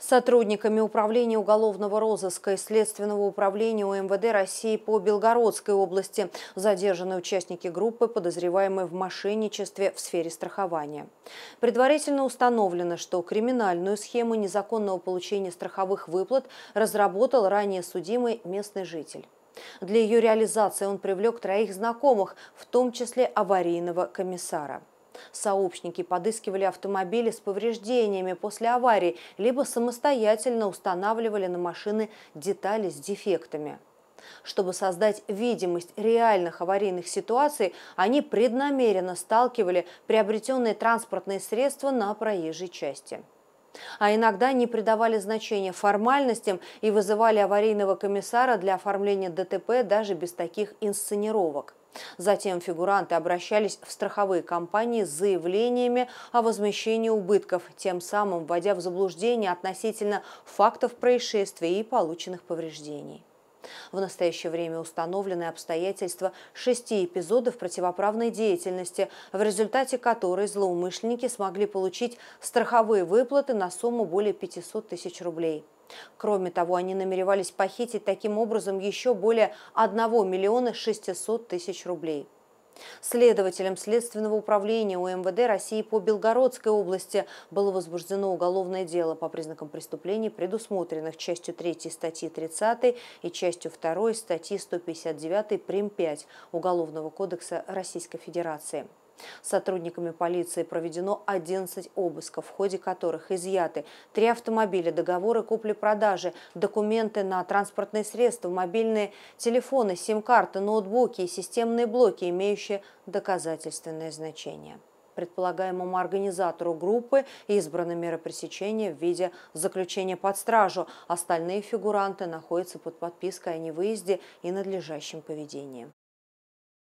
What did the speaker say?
Сотрудниками Управления уголовного розыска и Следственного управления УМВД России по Белгородской области задержаны участники группы, подозреваемые в мошенничестве в сфере страхования. Предварительно установлено, что криминальную схему незаконного получения страховых выплат разработал ранее судимый местный житель. Для ее реализации он привлек троих знакомых, в том числе аварийного комиссара. Сообщники подыскивали автомобили с повреждениями после аварии, либо самостоятельно устанавливали на машины детали с дефектами. Чтобы создать видимость реальных аварийных ситуаций, они преднамеренно сталкивали приобретенные транспортные средства на проезжей части. А иногда не придавали значения формальностям и вызывали аварийного комиссара для оформления ДТП даже без таких инсценировок. Затем фигуранты обращались в страховые компании с заявлениями о возмещении убытков, тем самым вводя в заблуждение относительно фактов происшествия и полученных повреждений. В настоящее время установлены обстоятельства шести эпизодов противоправной деятельности, в результате которой злоумышленники смогли получить страховые выплаты на сумму более 500 тысяч рублей. Кроме того, они намеревались похитить таким образом еще более 1 миллиона 600 тысяч рублей. Следователем Следственного управления УМВД России по Белгородской области было возбуждено уголовное дело по признакам преступлений, предусмотренных частью 3 статьи 30 и частью 2 статьи 159 прим. 5 Уголовного кодекса Российской Федерации. Сотрудниками полиции проведено 11 обысков, в ходе которых изъяты три автомобиля, договоры купли-продажи, документы на транспортные средства, мобильные телефоны, сим-карты, ноутбуки и системные блоки, имеющие доказательственное значение предполагаемому организатору группы избраны меры пресечения в виде заключения под стражу. Остальные фигуранты находятся под подпиской о невыезде и надлежащем поведении.